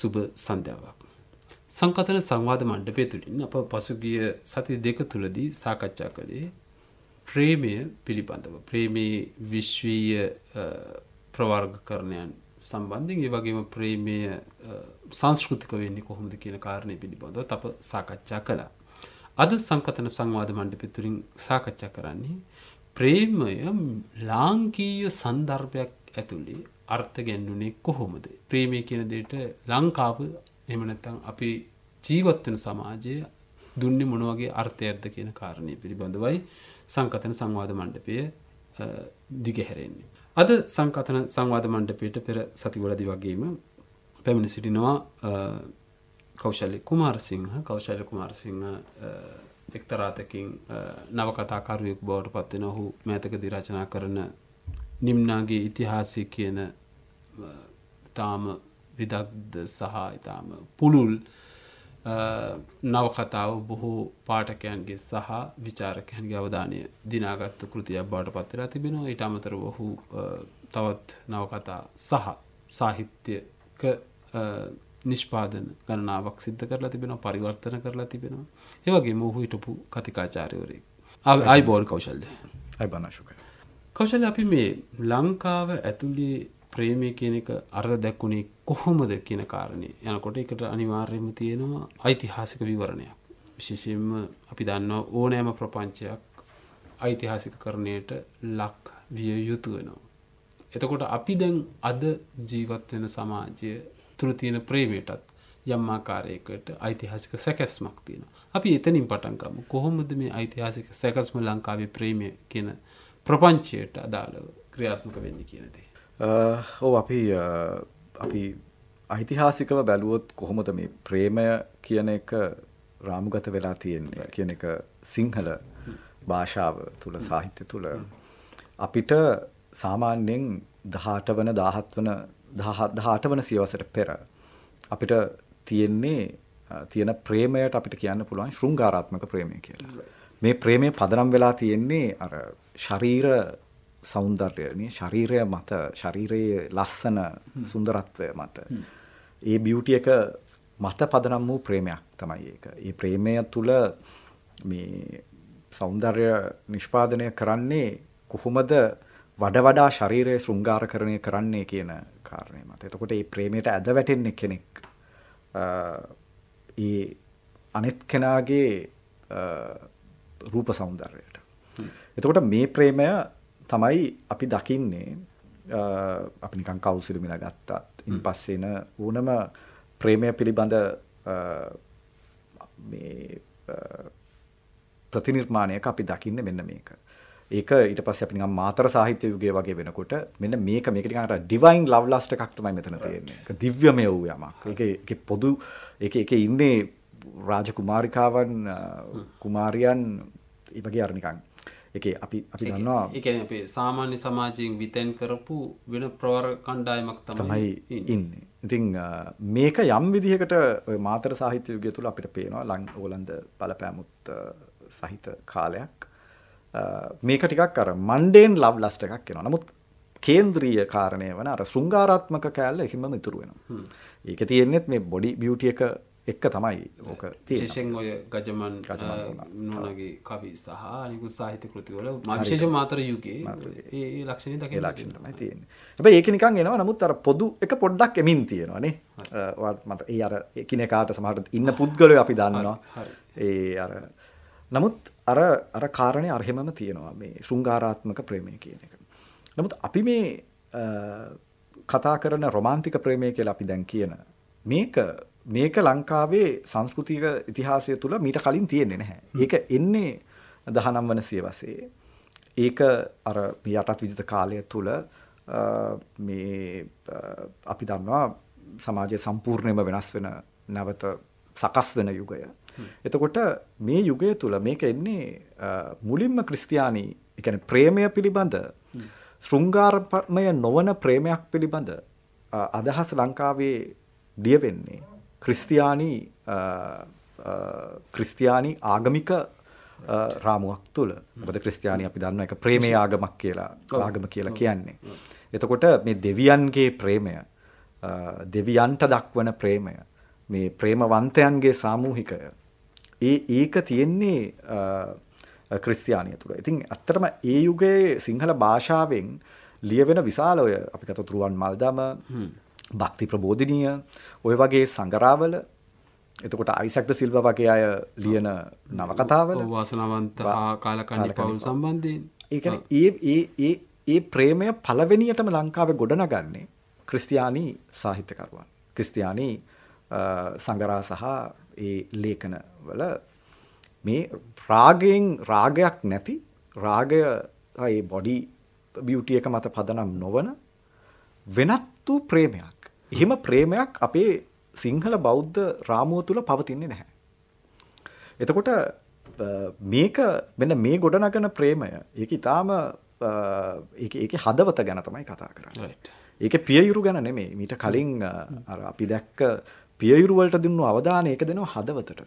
සුබ සන්ධාවක්. සංකතන සංවාධ මණ්ඩපය තුළින් අප පසුගිය සති දෙක තුළදී සාකච්ඡා කළේ ප්‍රේමය පිළිබඳව. ප්‍රේමයේ විශ්වීය ප්‍රවර්ගකරණයන් සම්බන්ධින් ඒ වගේම ප්‍රේමය සංස්කෘතික වෙන්නේ කොහොමද කියන කාරණය පිළිබඳව අප සාකච්ඡා කළා. අද සංකතන සංවාධ මණ්ඩපය තුළින් සාකච්ඡා කරන්නේ ප්‍රේමය ලාංකීය සන්දර්භයක් ඇතුළේ අර්ථ ගැන්ඩුනේ කොහොමද. ප්‍රේමය කියන දේට ලංකාව එමනැත්තං අපි ජීවත්වන සමාජය දුන්න මොනවගේ අර්ථය ඇත්ද කියන කාරණය පිළිබඳවයි සංකතන සංවාධ මණ්ඩපය දිගහැරෙන්නේ. අද සංකතන සංවාධ මණ්ඩපයට පෙර සතිවලදි වගේම පැමිණ සිටිනවා කෞශල්ලි කුමාරසිංහ කෞශල්ල කුමාරසිංහ එක්තරාතකින් නවකතාකරුවෙක් බවට පත්වෙන ඔහු මෑතක දිරචනා කරන නිම්නාගේ ඉතිහාසය කියන ඉතාම විදක්ද සහ ඉතාම පුළුල් නවකතාව බොහෝ පාටකයන්ගේ සහ විචාරකයන්ගේ අවධානය දිනාගත්ත කෘතියක් බාට පත්තරා තිබෙනවා ඊට අමතර ඔහු තවත් නවකතා සහ සාහිත්‍යක නිෂ්පාදන ගණනාවක් සිද්ධ කරලා තිබෙන පරිවර්තන කරලා තිබෙනවා ඒවගේ මොහු හිටපු කතිකාචාරයවරේ අයිබෝල් කෞශල්ද අයි බනාශුක කෞශල අපි මේ ලංකාව ඇතුළේ ප්‍රේමය කියන එක අර්ධ දැක්වුණේ කොහොමද කියන කාරණය යනකොට එකට අනිවාර්යම තියෙනවා ඓතිහාසික විවරණයක්. විශේෂයෙන්ම අපි දන්නවා ඕනෑම ප්‍රපංචයක් ඓතිහාසික කරණයට ලක් විය යුතු වෙනවා. එතකොට අපි දැන් අද ජීවත් වෙන සමාජය තුළ තියෙන ප්‍රේමයටත් යම් ආකාරයකට ඓතිහාසික සැකැස්මක් තියෙනවා. අපි එතනින් පටන් ගමු. කොහොමද මේ ඓතිහාසික සැකැස්ම ලංකාවේ ප්‍රේමය කියන ප්‍රපංචයට අදාළව ක්‍රියාත්මක වෙන්නේ කියන දේ. ඕ අපි අපි ඓතිහාසිකව බැලුවොත් කොහොමද මේ ප්‍රේමය කියන එක රාමුගත වෙලා තියෙන්නේ කියන එක සිංහල භාෂාව තුළ hmm. සාහිත්‍ය තුළ hmm. අපිට සාමාන්‍යයෙන් දහට වන දාහත් වන දහට වන සියවසට පෙර අපිට තියෙන්නේ තියෙන ප්‍රේමයට අපිට කියන්න පුළුවන් ශෘංගාරාත්මක ප්‍රේමය කියලා. මේ ප්‍රේමය පදනම් වෙලා තියෙන්නේ අර ශරීර සෞන්දර්යනේ ශරීරය මත ශරීරයේ ලස්සන සුන්දරත්වය මත ඒ බියුටි එක මත පදනම් වූ ප්‍රේමයක් තමයි ඒක. ඒ ප්‍රේමය තුල මේ සෞන්දර්ය නිෂ්පාදනය කරන්නේ කොහොමද වඩ වඩා ශරීරය ශෘංගාරකරණය කරන්නේ කියන කාරණය මත. එතකොට මේ ප්‍රේමයට ඇද වැටෙන්නේ කෙනෙක් ඒ අනෙත් කෙනාගේ රූප සෞන්දර්යයට. එතකොට මේ ප්‍රේමය තමයි අපි දකින්නේ අපි නිකන් කවුන්සිල් මිලා ගත්තත් ඉන් පස්සේ එන ඕනම ප්‍රේමය පිළිබඳ මේ ප්‍රතිනිර්මාණයක අපි දකින්නේ මෙන්න මේක. ඒක ඊට පස්සේ අපි නිකන් මාතර සාහිත්‍ය යුගයේ වගේ වෙනකොට මෙන්න මේක මේක නිකන් අර ඩිවයින් ලව් ලස්ට් එකක් තමයි මෙතන තියෙන්නේ. ඒක දිව්‍යමය වූ යමක්. ඒකේ ඒකේ පොදු ඒකේ ඒකේ ඉන්නේ රාජකුමාරිකාවන් කුමාරයන් ඒ වගේ අර නිකන් එක අපි අපි දන්නවා එකන අපේ සාමාන්‍ය සමාජයෙන් විතැන් කරපු වෙන ප්‍රවර කණ්ඩායමක් තමයි ඉන්න ඉතිං මේක යම් විදිහකට මාතර සාහිත්‍ය යුගය තුළ අපිට පේනවා ලං ඕලන්ද බලපෑමුත් සහිත කාලයක් මේක ටිකක් අර මන්ඩේන් ලබ් ලස්ට එකක් එෙන නමුත් කේන්ද්‍රීය කාරණය වන අර සුංගාරාත්මක කෑල්ල එහෙම ඉතුරුවෙන ඒක තියෙන්නේෙත් මේ බොඩි බියුටිය එක එක්ක තමයි ඕක තිේෂෙන් ඔය ගජමන් නොනගේ කවි සහ නිකුත් සාහිත්‍ය කෘතිවල මවිශේෂ මාතර යුගේ ඒ ලක්ෂණ දක ලක්ෂණ තමයි තියෙන ඇ ඒක නිකන් එනවා නමුත් අර පොදු එක පොඩ්ඩක් එමින් තියෙනවානේ මත ඒ අර එකන කාට සමහට ඉන්න පුද්ගලය අපි දන්නවා ඒ අර නමුත් අර අර කාරණය අර්හෙමම තියෙනවා මේ ශෘංගාරාත්මක ප්‍රේමය කියන එක නමුත් අපි මේ කතා කරන රොමාන්තික ප්‍රේමය කියලා අපි දැන් කියන මේක මේක ලංකාවේ සංස්කෘතික ඉතිහාසය තුළ මීට කලින් තියෙන්නේ නැහැ. ඒක එන්නේ 19 වන සියවසේ. ඒක අර යටත් විජිත කාලය තුළ මේ අපි දන්නවා සමාජය සම්පූර්ණයෙන්ම වෙනස් වෙන නැවත සකස් වෙන යුගය. එතකොට මේ යුගය තුළ මේක එන්නේ මුලින්ම ක්‍රිස්තියානි, ඒ කියන්නේ ප්‍රේමය පිළිබඳ ශෘංගාරමය නොවන ප්‍රේමයක් පිළිබඳ අදහස ලංකාවේ ලියවෙන්නේ ක්‍රිස්තියානි ක්‍රිස්තියානි ආගමික රාමුවක් තුළ මොකද ක්‍රිස්තියානි අපි දන්න එක ප්‍රේමේ ආගමක් කියලා ආගම කියලා කියන්නේ. එතකොට මේ දෙවියන්ගේ ප්‍රේමය දෙවියන්ට දක්වන ප්‍රේමය මේ ප්‍රේමවන්තයන්ගේ සාමූහිකය ඒ ඒක තියෙන්නේ ක්‍රිස්තියානිය තුළ. ඉතින් ඇත්තටම ඒ යුගයේ සිංහල භාෂාවෙන් ලියවෙන විශාල ඔය අපි කතා තුරුවන් මල්දම භක්ති ප්‍රබෝධනීය ඔය වගේ සංගරාවල එතකොට අයිසක්ද සිල්ව වගේ අය ලියන නවකතාවල වාසනාවන්ත කාලකණ්ඩි පවුල් සම්බන්ධයෙන් ඒ ඒ ඒ ඒ ඒ ප්‍රේමය පළවෙනියටම ලංකාවේ ගොඩනගන්නේ ක්‍රිස්තියානී සාහිත්‍යකරුවන් ක්‍රිස්තියානී සංගරා සහ ඒ ලේඛනවල මේ රාගයෙන් රාගයක් නැති රාගය ඒ බොඩි බියුටි එක මත පදනම් නොවන වෙනත් වූ ප්‍රේමයක් එහෙම ප්‍රේමයක් අපේ සිංහල බෞද්ධ රාමුව තුළ පවතින්නේ නැහැ. එතකොට මේක මෙන්න මේ ගොඩනගන ප්‍රේමය ඒක ඉතාම ඒක හදවත ගැන තමයි කතා කරන්න. ඒක පියයුරු ගැන නෙමේ මීට කලින් අපි දැක්ක පියයුරුවලට දුන්නු අවධානය ඒක දෙනවා හදවතට.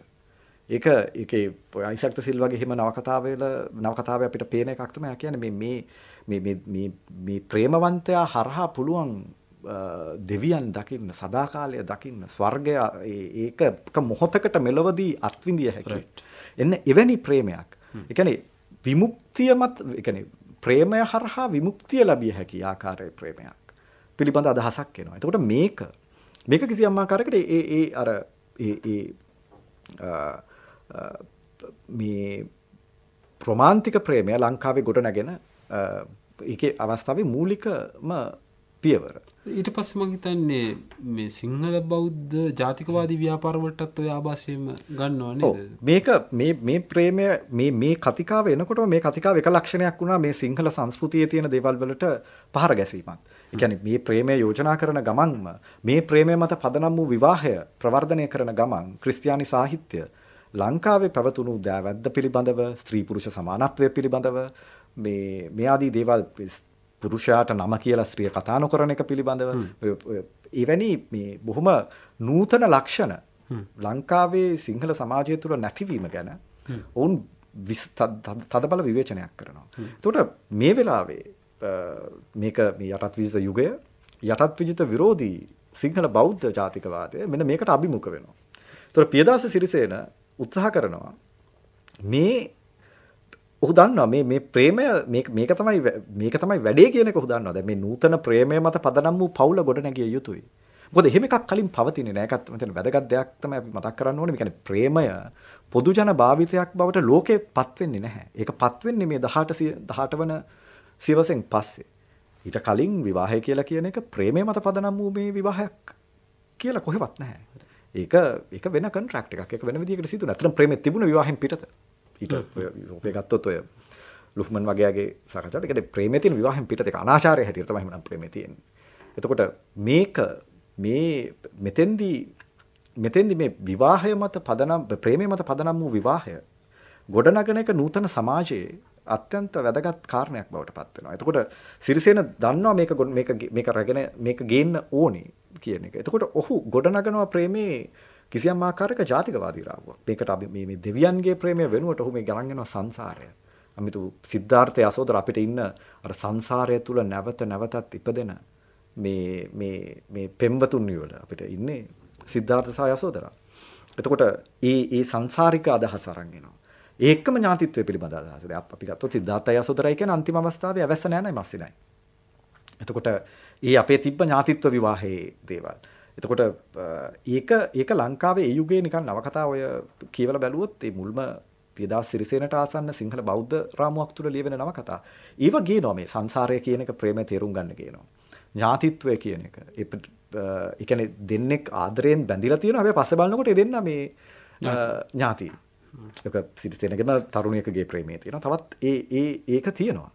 ඒක එක අයිසක්ත සිල් වගේ හෙම නවකතාවල නවකතාව අපිට පේන එකක්තම කියන මේ මේ ප්‍රේමවන්තයා හරහා පුළුවන් දෙවියන් දකින්න සදාකාලය දකින්න ස්වර්ගය ඒක මොහොතකට මෙලොවදී අත්විඳිය හැකට. එන්න එවැනි ප්‍රේමයක්. එකනේ විමුක්තියමත් එකන ප්‍රේමය හරහා විමුක්තිය ලබිය හැකි ආකාරය ප්‍රේමයක් පිළිබඳ අදහසක් එනවා. එතකොට මේක මේක කිසි අම්මාකාරකට ඒ ඒ අර මේ ප්‍රමාන්තික ප්‍රේමය ලංකාවේ ගොඩ නැගෙන එක අවස්ථාවේ මූලිකම පියවර. ඊට පස්ස මහිතන්නේ මේ සිංහල බෞද්ධ ජාතිකවාදී ව්‍යාපාරවලටත් ඔය ආභාසයම ගන්නවානේ මේක මේ ප්‍රේමය මේ කතිකාව එනකොට මේ කතිකාව එක ලක්ෂණයක් වුණා මේ සිංහල සංස්කෘතිය තියෙන දේවල්වලට පහර ගැසීමත් එකැන මේ ප්‍රේමය යෝජනා කරන ගමන්ම මේ ප්‍රේමය මත පදනම් වූ විවාහය ප්‍රවර්ධනය කරන ගමන් ක්‍රිස්තියානි සාහිත්‍ය ලංකාවේ පැවතුණු දෑවැද්ද පිළිබඳව ස්ත්‍රීපුරුෂ සමානත්වය පිළිබඳව මේ මේ ආදී දේවල් පුරුෂයාට නම කියලා ස්ත්‍රිය කතා නොකරන එක පිළිබඳව එවැනි මේ බොහොම නූතන ලක්ෂණ ලංකාවේ සිංහල සමාජය තුළ නැතිවීම ගැන ඔවුන් තදබල විවේචනයක් කරනවා. තොට මේ වෙලාවේ මේක මේ යටත් විජිත යුගය යටත් විජිත විරෝධී සිංහල බෞද්ධ ජාතිකවාදය මෙන මේකට අභිමුඛ වෙනවා. තොර පියදාස සිරිසේන උත්සාහ කරනවා මේ ඔහු දන්නවා මේ මේ ප්‍රේමය මේක මේක තමයි මේක තමයි වැඩේ කියන එක ඔහු දන්නවා. දැන් මේ නූතන ප්‍රේමය මත පදනම් වූ පවුල ගොඩනැගිය යුතුයි. මොකද එහෙම එකක් කලින් පවතින්නේ නැහැ. ඒකත් මෙතන වැදගත් දෙයක් තමයි අපි මතක් කරන්න ඕනේ. මේ කියන්නේ ප්‍රේමය පොදු ජන භාවිතයක් බවට ලෝකේ පත් වෙන්නේ නැහැ. ඒක පත් වෙන්නේ මේ 18 18 වන සියවසෙන් පස්සේ. ඊට කලින් විවාහය කියලා කියන එක ප්‍රේමය මත පදනම් වූ මේ විවාහයක් කියලා කොහෙවත් නැහැ. ඒක ඒක වෙන කොන්ට්‍රැක්ට් එකක්. ඒක වෙන විදිහකට සිදුන. අතන ප්‍රේමෙ තිබුණ විවාහෙන් පිටත. හිට රෝපය ගත්තොත් ඔය ලුහමන් වගේගේ සකචට ප්‍රේමතින් විවාහම පිට දෙක අනාශාරය හැටියට තමයි මම ප්‍රේමතියෙන් එතකොට මේක මේ මෙතෙන්දී මෙතෙන්දි මේ විවාහය මත පදනම් ප්‍රේමය මත පදනම් වූ විවාහය ගොඩනගන එක නූතන සමාජයේ අත්‍යන්ත වැදගත් කාරණයක් බවට පත් වෙනවා. එතකොට සිරිසේන දන්නවා මේක මේක මේක රැගෙන මේක ගේන්න ඕනේ කියන එක. එතකොට ඔහු ගොඩනගනවා ප්‍රේමේ කිසියම් ආකාරයක ජාතිකවාදී රාවුවක්. මේකට අපි මේ මේ දෙවියන්ගේ ප්‍රේමය වෙනුවට ඔහු මේ ගණන් යනවා සංසාරය. අමිතු සිද්ධාර්ථය අසෝදර අපිට ඉන්න අර සංසාරය තුල නැවත නැවතත් ඉපදෙන මේ මේ මේ පෙම්වතුන් වල අපිට ඉන්නේ සිද්ධාර්ථ සහ යසෝදරා. එතකොට ඒ ඒ සංසාරික අදහස අරන් එනවා. ඒකම ඥාතිත්වය පිළිබඳ අදහස. දැන් අපි ගත්තොත් සිද්ධාර්ථය යසෝදරයි කියන අන්තිම අවස්ථාවේ අවසන නැහැ නයි මස්සිනයි. එතකොට ඒ අපේ තිබ්බ ඥාතිත්ව විවාහයේ දේවල්. එතකොට ඒක ඒක ලංකාවේ ඒ යුගයේ නිකන් නවකතා ඔය කියවලා බැලුවොත් ඒ මුල්ම පියදාස් සිරිසේනට ආසන්න සිංහල බෞද්ධ රාමුවක් තුල ලියවෙන නවකතා. ඒව ගේනවා මේ සංසාරය කියන එක ප්‍රේමය තේරුම් ගන්න ගේනවා. ඥාතිත්වය කියන එක. ඒ කියන්නේ දෙන්නෙක් ආදරයෙන් බැඳිලා තියෙනවා. හැබැයි පස්සේ බලනකොට ඒ දෙන්නා මේ ඥාති. ඒක සිරිසේනගේම තරුණියකගේ ප්‍රේමය තියෙනවා. තවත් ඒ ඒ ඒක තියෙනවා.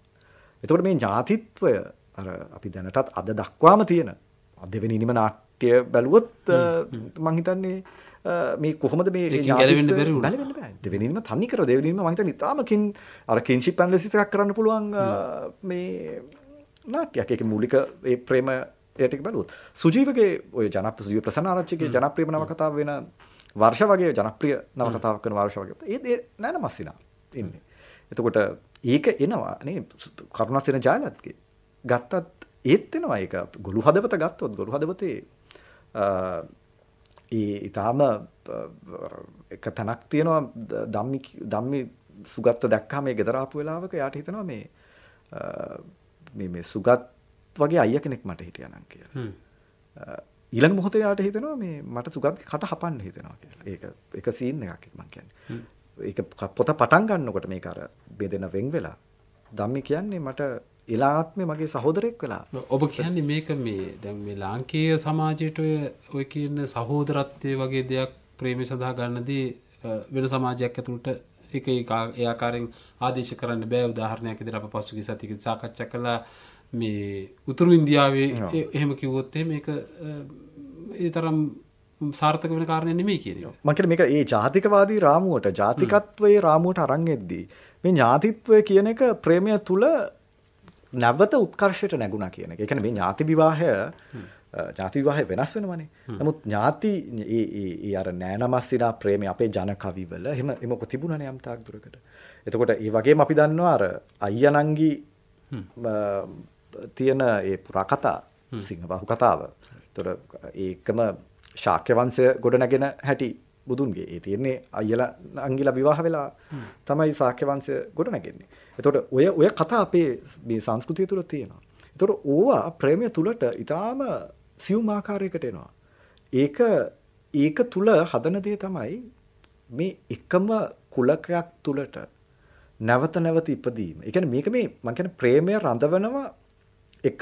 එතකොට මේ ඥාතිත්වය අර අපි දැනටත් අද දක්වාම තියෙනවා. දෙවෙනි නිම නාට්‍ය බැලුවොත් මංහිතන්නේ මේ කොහොමද මේ දෙවෙනිම තනිකර දෙවනීම මහිත නිතාමකින් අර කින්ශි පැන් ලෙසිසක් කරන්න පුළුවන් මේ නාට්‍යයක් එක මූලික ඒ ප්‍රේම ඒටක් බැලුවත් සුජීවගේ ඔය ජනප සුජීව ප්‍රසනාරච්චගේ ජනප්‍රියම නවකතාව වෙන වර්ෂ වගේ ජනප්‍රිය නවකතාවක් කරන වර්ෂ වගේ ඒ නෑන මස්සිනා ඉන්නේ එතකොට ඒක එනවා නේ කරුණස්සෙන ජයලත්ගේ ගත්තත් ඒත් වෙනවා ඒක ගොළු හදවත ගත්තොත් ගොළු හදවතේ ඒ ඉතාම එක තැනක් තියෙනවා ධම්මි ධම්මි සුගත්ත දැක්කම මේ ගෙදර ආපු වෙලාවක යාට හිතෙනවා මේ මේ මේ සුගත් වගේ අයියා කෙනෙක් මට හිටියා නම් කියලා. ඊළඟ මොහොතේ යාට හිතෙනවා මේ මට සුගත් කට හපන්න හිතෙනවා කියලා. ඒක එක සීන් එකක් මම කියන්නේ. ඒක පොත පටන් ගන්නකොට මේක අර බෙදෙන වෙන් වෙලා ධම්මි කියන්නේ මට එලාත්මේ මගේ සහෝදරෙක් වෙලා ඔබ කියන්නේ මේක මේ දැන් මේ ලාංකේය සමාජයට ඔය ඔය කියන සහෝදරත්වය වගේ දෙයක් ප්‍රේමය සඳහා ගන්නදී වෙන සමාජයක් ඇතුළට එක එයාකාරෙන් ආදේශ කරන්න බෑ උදාහරණයක් ඉදිරිය අප පසුගිය සතියක සාකච්ඡා කළා මේ උතුරු ඉන්දියාවේ එහෙම කිව්වොත් මේක ඒ තරම් සාර්ථක වෙන කාරණය නෙමෙයි කියනවා. මම කියන්නේ මේක ඒ ජාතිකවාදී රාමුවට ජාතිකත්වයේ රාමුවට අරන් එද්දී මේ ඥාතිත්වය කියන එක ප්‍රේමය තුල නැවත උත්කර්ෂයට නැගුණා කියන එක. ඒ කියන්නේ මේ ඥාති විවාහය ජාති විවාහය වෙනස් වෙනවනේ. නමුත් ඥාති ඒ ඒ ඒ අර නෑනමස්සිනා ප්‍රේමය අපේ ජන කවිවල එහෙම එමක තිබුණනේ යම් තාක් දුරකට. එතකොට ඒ වගේම අපි දන්නවා අර අයියානංගි තියෙන ඒ පුරා කතා සිංහබහු කතාව. එතකොට ඒකම ශාක්‍ය වංශය ගොඩනැගෙන හැටි බුදුන්ගේ. ඒ තියෙන්නේ අයියලා අංගිලා විවාහ වෙලා තමයි ශාක්‍ය වංශය ගොඩනැගෙන්නේ. එතකොට ඔය ඔය කතා අපේ මේ සංස්කෘතිය තුළ තියෙනවා. එතකොට ඕවා ප්‍රේමය තුලට ඊටාම සියුම් ආකාරයකට එනවා. ඒක ඒක තුල හදන දේ තමයි මේ එකම කුලකයක් තුලට නැවත නැවත ඉපදීම. ඒ කියන්නේ මේක මේ මම කියන්නේ ප්‍රේමය රඳවනවා එක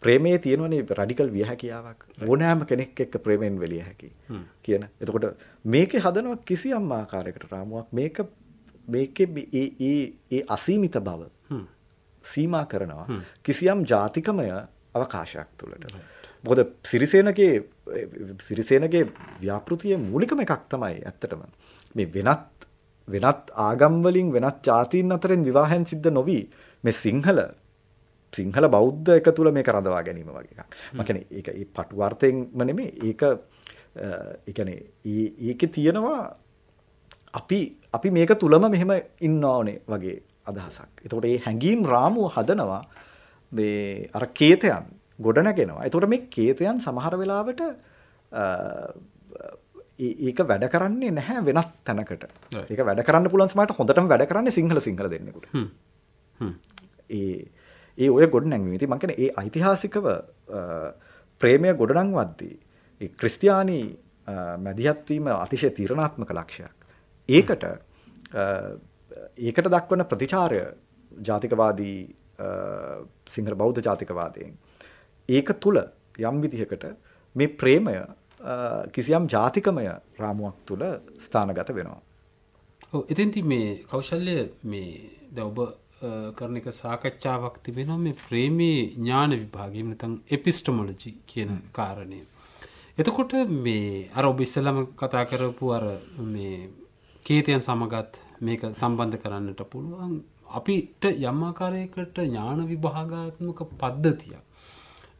ප්‍රේමයේ තියෙනවනේ රැඩිකල් විය හැකියාවක්. ඕනෑම කෙනෙක් එක්ක ප්‍රේමෙන් වෙලිය හැකි කියන. එතකොට මේකේ හදනවා කිසියම් ආකාරයකට රාමුවක්. මේක මේකෙ ඒ අසීමිත බව සීමා කරනවා කිසියම් ජාතිකමය අවකාශයක් තුළට. බොද සිරිසේනගේ සිරිසේනගේ ව්‍යාපෘතිය මූලිකම එකක් තමයි ඇත්තටම. මේ වෙනත් වෙනත් ආගම්වලින් වෙනත් ජාතීන් අතරෙන් විවාහයන් සිද්ධ නොවී මේ සිංහල සිංහල බෞද්ධ එක තුළ මේ කරඳවා ගැනීම වගේ එකක්. මකන ඒ පටුවර්තයෙන්ම නෙමේ ඒක එකන ඒක තියෙනවා අපි අපි මේක තුලම මෙහෙම ඉන්න ඕනේ වගේ අදහසක්. එතකොට මේ හැඟීම් රාමුව හදනවා මේ අර කේතයන් ගොඩ නැගෙනවා. එතකොට මේ කේතයන් සමහර වෙලාවට ඒක වැඩ කරන්නේ නැහැ වෙනත් තැනකට. ඒක වැඩ කරන්න පුළුවන් සමහරට හොඳටම වැඩ කරන්නේ සිංහල සිංහල දෙන්නෙකුට. ඒ ඒ ඔය ගොඩ නැංවීම. ඉතින් මම කියන්නේ ඒ ඓතිහාසිකව ප්‍රේමය ගොඩනංවද්දී ඒ ක්‍රිස්තියානි මැදිහත්වීම අතිශය තීරණාත්මක ලක්ෂයක්. ඒකට ඒකට දක්වන ප්‍රතිචාරය ජාතිකවාදී සිංහල බෞද්ධ ජාතිකවාදයෙන් ඒක තුල යම් විදිහකට මේ ප්‍රේමය කිසියම් ජාතිකමය රාමුවක් තුල ස්ථානගත වෙනවා. ඔව් එතෙන්ති මේ කෞශල්‍ය මේ දැන් ඔබ කරන එක සාකච්ඡාවක් තිබෙනවා මේ ප්‍රේමී ඥාන විභාගය නැත්නම් එපිස්ටමොලොජි කියන කාරණය. එතකොට මේ අර ඔබ ඉස්සෙල්ලාම කතා කරපු අර මේ කේතයන් සමගත් මේක සම්බන්ධ කරන්නට පුළුවන් අපිට යම්මාකාරයකට ඥාන විභාගාත්මක පද්ධතියක්.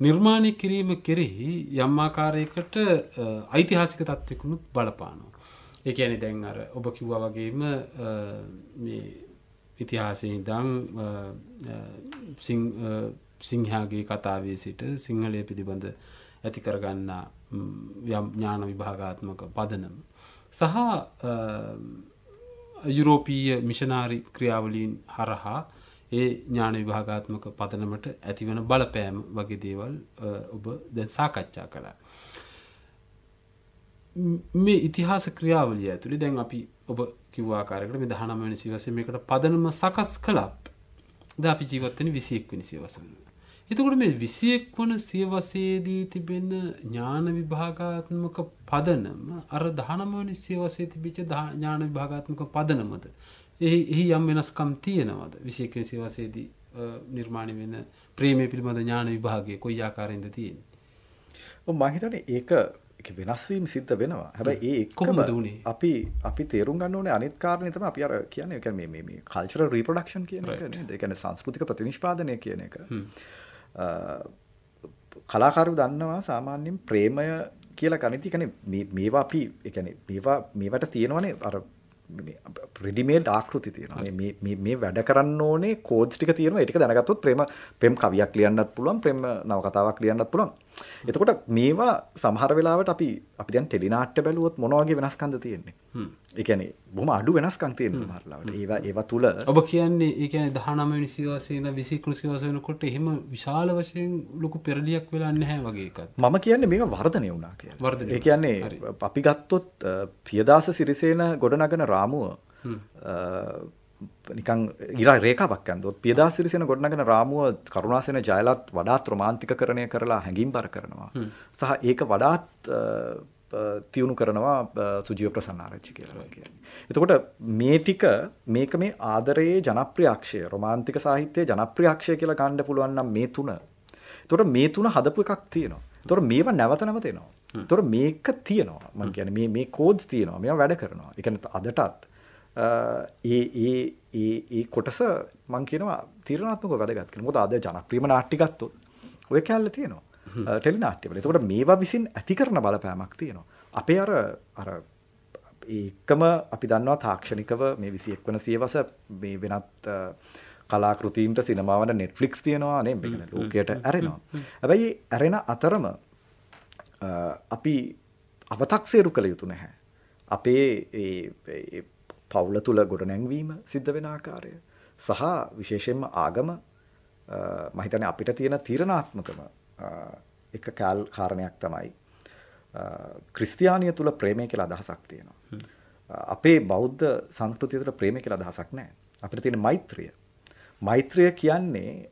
නිර්මාණය කිරීම කෙරෙහි යම්මාකාරයකට ඓතිහාසික තත්ත්වකුණුත් බලපානවා. එක ඇනි දැන් අර ඔබ කිව්ව වගේම ඉතිහාසයෙන් දම් සිංහාගේ කතාවේ සිට සිංහලය පිළිබඳ ඇති කරගන්නා යම් ඥාන විභාගාත්මක පදනම. සහ යුරෝපීය මිෂනාරි ක්‍රියාවලීන් හරහා ඒ ඥාන විභාගාත්මක පතනමට ඇතිවන බලපෑම වගේ දේවල් ඔබ දැන් සාකච්ඡා කළා. මේ ඉතිහාස ක්‍රියාවලිය ඇතුළි දැන් අපි ඔබ කිව්වාකාරකට මේ දහනම වැනි සිවස මේකට පදනම සකස් කළත් ද අපි ජීවත්තන විසියෙක් විනිසිවසන්න. එතකොට මේ විසියෙක් වන සියවසේදී තිබෙන ඥාන විභාගාත්මක පදනම අර දහනමවනි සියවසේ තිබිච්ච ඥාන විභාගාත්මක පදනමද. එහි යම් වෙනස්කම් තියෙනවද විසියකෙන් සියවසේදී නිර්මාණය වෙන ප්‍රේමය පිළිබඳ ඥාන විභාගය කොයි ආකාරයෙන්ද තියෙන. මහිතට ඒක වෙනස්වීම් සිද්ධ වෙනවා හැබයි ඒ කොහොමද වුණේ අපි අපි තේරුම් ගන්න ඕනේ අනිත් කාරණේ තමයි අපි අර කියන්නේ ඒ කියන්නේ මේ මේ කල්චරල් රීප්‍රොඩක්ෂන් කියන එක නේද ඒ කියන්නේ සංස්කෘතික ප්‍රතිනිෂ්පාදනය කියන එක කලාකරු දන්නවා සාමාන්‍යයෙන් ප්‍රේමය කියලා කනිති කියන්නේ මේවා අපි ඒ කියන්නේ මේවා මේවට තියෙනවනේ අර ප්‍රඩිමේඩ් ආකෘති තියෙනවා මේ වැඩ කරන්න ඕනේ කෝඩ්ස් ටික තියෙනවා ඒක දැනගත්තොත් ප්‍රේම ප්‍රේම කවියක් ලියන්නත් පුළුවන් ප්‍රේම නවකතාවක් ලියන්නත් පුළුවන් එතකොට මේවා සමහර වෙලාවට අපි අපි දැන් ටෙලිනාට්‍ය බැලුවොත් මොන වගේ වෙනස්කම්ද තියෙන්නේ? හ්ම්. ඒ කියන්නේ බොහොම අඩු වෙනස්කම් තියෙන සමහර ලාවට. ඒවා ඒවා තුල ඔබ කියන්නේ ඒ කියන්නේ 19 වෙනි සියවසේ ඉඳන් 20 වෙනි සියවස වෙනකොට එහෙම විශාල වශයෙන් ලොකු පෙරලියක් වෙලා නැහැ වගේ එකක්. මම කියන්නේ මේක වර්ධනය වුණා කියලා. වර්ධනය. ඒ කියන්නේ අපි ගත්තොත් පියදාස සිරිසේන ගොඩනගන රාමුව නිකන් ඉරා රේකාවක් ඇන්දොත් පියදාසිරිසෙන ගොඩනගෙන රාමුව කරුණාසෙන ජයලත් වඩාත් රොමාන්තිකකරණය කරලා හැඟීම් බර කරනවා සහ ඒක වඩාත් තියුණු කරනවා සුජීව ප්‍රසන්නාරච්චි කියලා කියන්නේ. එතකොට මේ ටික මේක මේ ආදරයේ ජනප්‍රියක්ෂය රොමාන්තික සාහිත්‍යයේ ජනප්‍රියක්ෂය කියලා ගන්න පුළුවන් නම් මේ තුන. එතකොට මේ තුන හදපු එකක් තියෙනවා. එතකොට මේවා නැවත නැවත එනවා. එතකොට මේක තියෙනවා. මම කියන්නේ මේ මේ කෝඩ්ස් තියෙනවා. මේවා වැඩ කරනවා. ඒ කියන්නේ අදටත් ඒ කොටස මං කියනවා තීරණාත්මක වැදගත් කරන මොකද අද ජනප්‍රියම නාට්‍ය ගත්තොත් ඔය කැල්ල තියෙනවා ටෙලි නාට්‍ය වල. එතකොට මේවා විසින් ඇති කරන බලපෑමක් තියෙනවා. අපේ අර අර ඒකම අපි දන්නවා තාක්ෂණිකව මේ 21 වන සියවස මේ වෙනත් කලාකෘතීන්ට සිනමාවට නෙට්ෆ්ලික්ස් තියෙනවා නේ මේක ලෝකයට ඇරෙනවා. හැබැයි ඇරෙන අතරම අපි අව탁සේරු කළ යුතු නැහැ. අපේ පවුල තුල ගොඩනැංවීම සිද්ධ වෙන ආකාරය සහ විශේෂයෙන්ම ආගම මම හිතන්නේ අපිට තියෙන තීරණාත්මකම එක කාල් කාරණයක් තමයි ක්‍රිස්තියානිය තුල ප්‍රේමය කියලා අදහසක් තියෙනවා. අපේ බෞද්ධ සංස්කෘතිය තුළ ප්‍රේමය කියලා අදහසක් නැහැ. අපිට තියෙන මෛත්‍රිය. මෛත්‍රිය කියන්නේ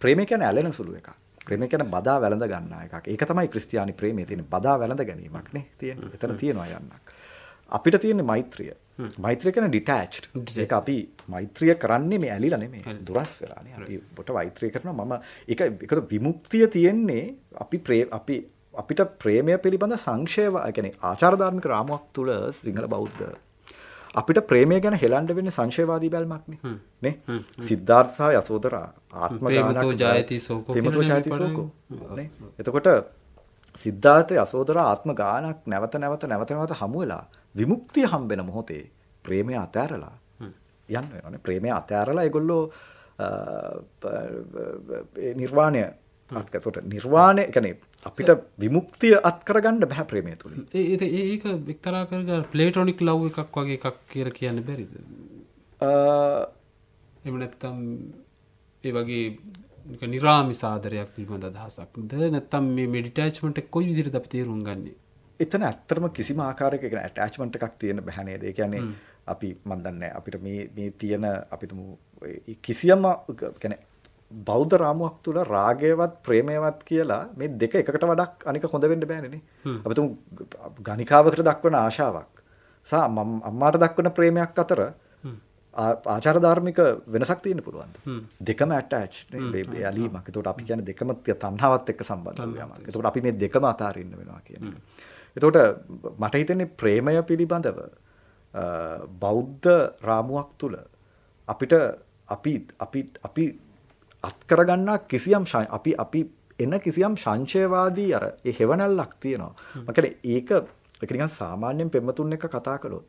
ප්‍රේමය කියන්නේ ඇලෙන සුළු එකක්. ප්‍රේමය කියන්නේ බදා වැළඳ ගන්න එකක්. ඒක තමයි ක්‍රිස්තියානි ප්‍රේමයේ තියෙන බදා වැළඳ ගැනීමක් නේ තියෙන්නේ. එතන තියෙනවා යන්නක්. අපිට තියෙන මෛත්‍රිය. මෛත්‍රය කරන ඩිටෑච් ඒක අපි මෛත්‍රිය කරන්නේ මේ ඇලිලා නෙමේ දුරස් වෙලානේ අපි ඔබට මෛත්‍රය කරනවා මම ඒක ඒක විමුක්තිය තියෙන්නේ අපි අපි අපිට ප්‍රේමය පිළිබඳ සංක්ෂේව يعني ආචාර ධර්මික රාමුවක් තුල සිංහල බෞද්ධ අපිට ප්‍රේමය ගැන හෙළන්න වෙන්නේ සංශයවාදී බැල්මක්නේ නේ සිද්ධාර්ථ සහ යසෝදරා ආත්ම ගානක් ජයති සෝකෝ ප්‍රේමතෝ ජයති සෝකෝ නේ එතකොට සිද්ධාර්ථ යසෝදරා ආත්ම ගානක් නැවත නැවත නැවත නැවත හමු වෙලා විමුක්තිය හම්බෙන මොහොතේ ප්‍රේමය අතෑරලා යන්න වෙනනේ ප්‍රේමය අතෑරලා ඒගොල්ලෝ නිර්වාණය අත්කතට නිර්වාණය එකනේ අපිට විමුක්තිය අත්කරගන්න බැහැ ප්‍රේමය තුළින් ඒ ඒක වික්තරා කරග ප්ලේටොනික් ලව් එකක් වගේ එකක් කියර කියන්න බැරිද එම නැත්තම් ඒ වගේ නිරාමි සාදරයක් පිළිබඳ අදහසක් ද නැත්තම් මේ මඩිටේච්මට කොයි විදිරි අපි තේරුම් ගන්නේ එතන ඇත්තටම කිසිම ආකාරයක කියන ඇටැච්මන්ට් එකක් තියෙන්න බෑ නේද? ඒ කියන්නේ අපි මන් දන්නේ අපිට මේ මේ තියෙන අපිටම කිසියම් කියන්නේ බෞද්ධ රාමුවක් තුළ රාගයවත් ප්‍රේමයවත් කියලා මේ දෙක එකකට වඩාක් අනික හොඳ වෙන්න බෑනේ නේ. අපිටම ගණිකාවකට දක්වන ආශාවක් සහ අම්මාට දක්වන ප්‍රේමයක් අතර ආචාර ධර්මික වෙනසක් තියෙන්න පුළුවන්. දෙකම ඇටච් නේ ඇලීමක්. ඒකට අපි කියන්නේ දෙකම තණ්හාවත් එක්ක සම්බන්ධ වෙනවා. ඒකට අපි මේ දෙකම අතාරින්න වෙනවා කියන්නේ. එතකොට මට හිතන්නේ ප්‍රේමය පිළිබඳව බෞද්ධ රාමුවක් තුළ අපිට අපි අපි අපි අත්කරගන්නා කිසියම් අපි අපි එන කිසියම් සංශයවාදී අර ඒ හෙවණල්ලක් තියෙනවා. මම කියන්නේ ඒක ඒක නිකන් සාමාන්‍යයෙන් පෙම්මතුන් එක්ක කතා කළොත්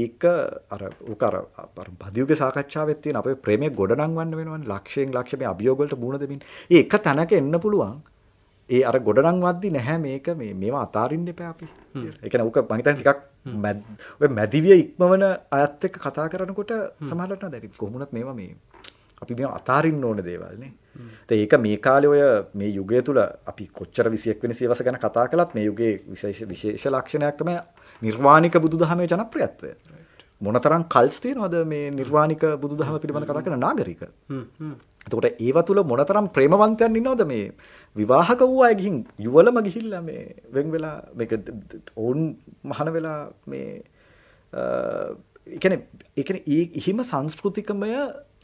ඒක අර උකර බදියුගේ සාකච්ඡාවත් තියෙන අපේ ප්‍රේමය ගොඩනංවන්න වෙනවන ලක්ෂයෙන් ලක්ෂම අභියෝගලට මුණ දෙමින් ඒක තැනක එන්න පුළුවන් ඒ අර ගොඩනංවද්දි නැහැ මේක මේ මේවා අතාරින්න එපා අපි. ඒ කියන්නේ ඌක මං හිතන්නේ ටිකක් ඔය මැදිවිය ඉක්මවන අයත් එක්ක කතා කරනකොට සමහරවිට නේද ඉතින් කොහොමුණත් මේවා මේ අපි මේ අතාරින්න ඕන දේවල් නේ. ඉතින් ඒක මේ කාලේ ඔය මේ යුගය තුල අපි කොච්චර 21 වෙනි සියවස ගැන කතා කළත් මේ යුගයේ විශේෂ විශේෂ ලක්ෂණයක් තමයි නිර්වාණික බුදුදහමේ ජනප්‍රියත්වය. මොනතරම් කල්ස් තියෙනවද මේ නිර්වාණික බුදුදහම පිළිබඳ කතා කරන නාගරික. එතකොට ඒව තුල මොනතරම් ප්‍රේමවන්තයන් ඉන්නවද මේ විවාහක වූ අය ගිහින් යුවලම ගිහිල්ලා මේ වෙන් වෙලා මේක ඕන් මහන වෙලා මේ ඒ කියන්නේ ඒ කියන්නේ ඉහිම සංස්කෘතිකමය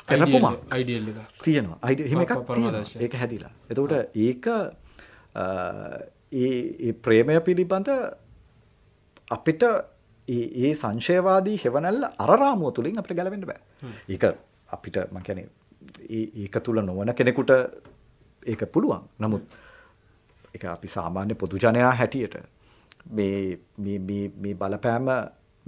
කරපුමක් අයිඩියල් එකක් තියෙනවා අයිඩියල් එහෙම එකක් තියෙනවා ඒක හැදිලා එතකොට ඒක ඒ ඒ ප්‍රේමය පිළිබඳ අපිට ඒ ඒ සංශයවාදී හෙවණල්ල අර රාමුව තුලින් අපිට ගැලවෙන්න බෑ ඒක අපිට මම කියන්නේ ඒක තුළ නොවන කෙනෙකුට ඒක පුළුවන් නමුත් එක අපි සාමාන්‍ය පොදුජනයා හැටියට මේ බලපෑම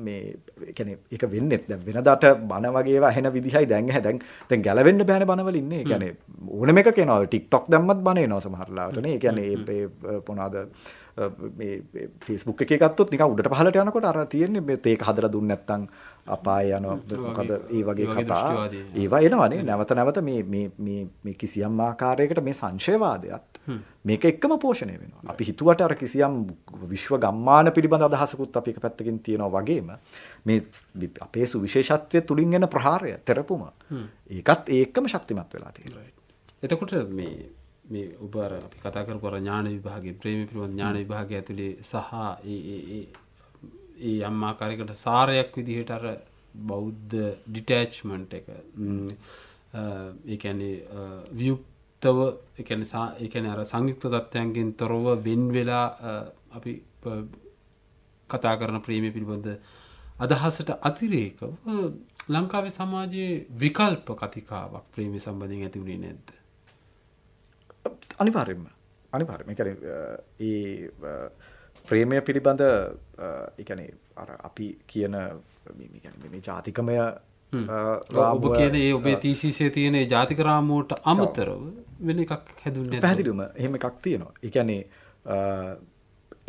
මේැන එක වෙන්නෙත් දැ වෙනදට බණ වගේ හැන විදිහයි දැන් හැදැන් තැන් ගැලවෙන්න බෑන බනවලන්නේ ගැන ඕනම එක කෙනව ටික් ටොක් දැම්මත් බණය නො සමහරලාටන ගැන පොනාද ෆිස්බුක් එක ගත්තොත් නික උඩට පහලට යනකොට අර තියෙන්නේ ඒක හදර දුන්න නැත්තං අපාය යන මොකද ඒ වගේ කතා ඒවා එනවනේ නැවත නැවත මේ කිසියම් ආකාරයකට මේ සංශයවාදයත් මේක එක්කම පෝෂණය වෙනවා අපි හිතුවට අර කිසියම් විශ්ව ගම්මාන පිළිබඳ අදහසකුත් අපි එක පැත්තකින් තියෙනවා වගේම මේ අපේ සුවිශේෂත්වය තුළින් එන ප්‍රහාරය තෙරපුම ඒකත් ඒකම ශක්තිමත් වෙලා තියෙනවා එතකොට මේ මේ ඔබ අර අපි කතා කරපු අර ඥාන විභාගේ ප්‍රේම පිළිබඳ ඥාන විභාගය ඇතුලේ සහ ඒ ඒ ඒ යම් ආකාරයකට සාරයක් විදිහට අර බෞද්ධ ඩිටැච්මන්ට් එක ඒ කියන්නේ වියුක්තව ඒ කියන්නේ සා ඒ කියන්නේ අර සංයුක්ත තත්ත්වයන්ගෙන් තොරව වෙන් වෙලා අපි කතා කරන ප්‍රේමය පිළිබඳ අදහසට අතිරේකව ලංකාවේ සමාජයේ විකල්ප කතිකාවක් ප්‍රේමය සම්බන්ධයෙන් ඇති වුණේ නැද්ද අනිවාර්යෙන්ම අනිවාර්යෙන්ම ඒ කියන්නේ ඒ ප්‍රේමය පිළිබඳ ඒ කියන්නේ අර අපි කියන මේ කියන්නේ මේ ජාතිකමය ඔබ කියන ඒ ඔබේ තීසිසේ තියෙන ජාතික රාමුවට අමතරව වෙන එකක් හැදුන්නේ පැහැදිලිවම එහෙම එකක් තියෙනවා. ඒ කියන්නේ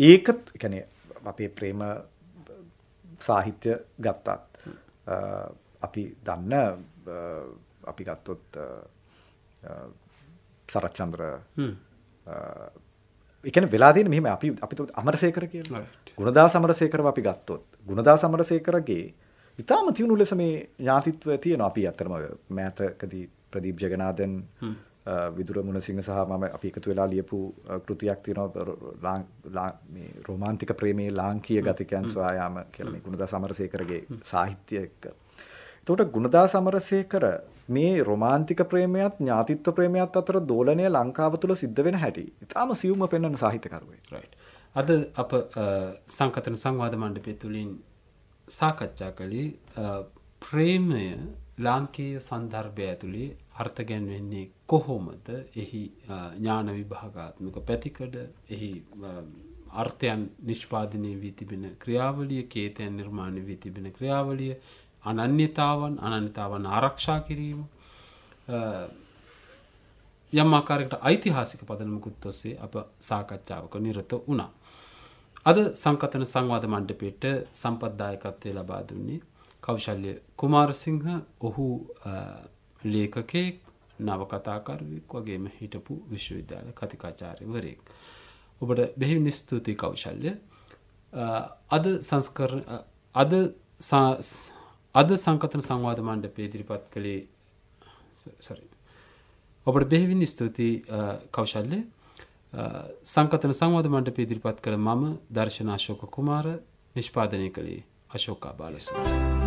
ඒකත් ඒ කියන්නේ අපේ ප්‍රේම සාහිත්‍ය ගත්තත් අපි දන්න අපි ගත්තොත් සරච්චන්ද්‍ර එකන වෙලාදන මෙහම අපි අපි අමරසේකර කියලා ගුණදා සමරසේකරව අපි ගත්තොත් ගුණදා සමරසේකරගේ ඉතාම තියුණු ලෙස මේ ඥාතිත්ව තියෙන අපි අතරම මෑතකදී ප්‍රදීප් ජගනාදන් විදුර මුණසිංහ සහ මම අපි එකතු වෙලා ලියපු කෘතියක් තියෙනවා රෝමාන්තික ප්‍රේමේ ලාංකීය ගතිකයන් සොයායාම කියලා මේ ගුණදා සමරසේකරගේ සාහිත්‍ය එතකොට ගුණදා සමරසේකර මේ රොමාන්තික ප්‍රේමයත් ඥාතිත්ව ප්‍රේමයත් අතර දෝලනය ලංකාව තුළ සිද්ධ වෙන හැටි. ඉතාම සියුම්ම පෙන්වන සාහිත්‍යකරුවෙක්. රයිට්. අද අප සංකතන සංවාද මණ්ඩපය තුළින් සාකච්ඡා කළේ ප්‍රේමය ලාංකේය සන්දර්භය ඇතුළේ අර්ථගැන් වෙන්නේ කොහොමද එහි ඥාන විභාගාත්මක පැතිකඩ එහි අර්ථයන් නිෂ්පාදනය වී තිබෙන ක්‍රියාවලිය කේතයන් නිර්මාණය වී තිබෙන ක්‍රියාවලිය අනන්‍යතාවන් අනන්‍යතාවන් ආරක්ෂා කිරීම යම් ආකාරයකට ඓතිහාසික පදනමකුත් ඔස්සේ අප සාකච්ඡාවක නිරත වුණා. අද සංකතන සංවාද මණ්ඩපයට සම්පත්දායකත්වය ලබා දුන්නේ කෞශල්‍ය කුමාරසිංහ ඔහු ලේඛකෙක් නවකතාකරුවෙක් වගේම හිටපු විශ්වවිද්‍යාල කතිකාචාර්යවරයෙක්. ඔබට බෙහිවිනි ස්තුතියි කෞශල්‍ය. අද සංස්කරණ අද අද සංකතන සංවාධ මණ්ඩපේ ඉදිරිපත් කළේ සරි. ඔබට බෙහිවින් ස්තුතියි කෞශල්ලය සංකතන සංවාධ මණ්ඩපේ ඉදිරිපත් කළ මම දර්ශනාශෝක කුමාර නිෂ්පාදනය කළේ අශෝකා බාලසුන්දර.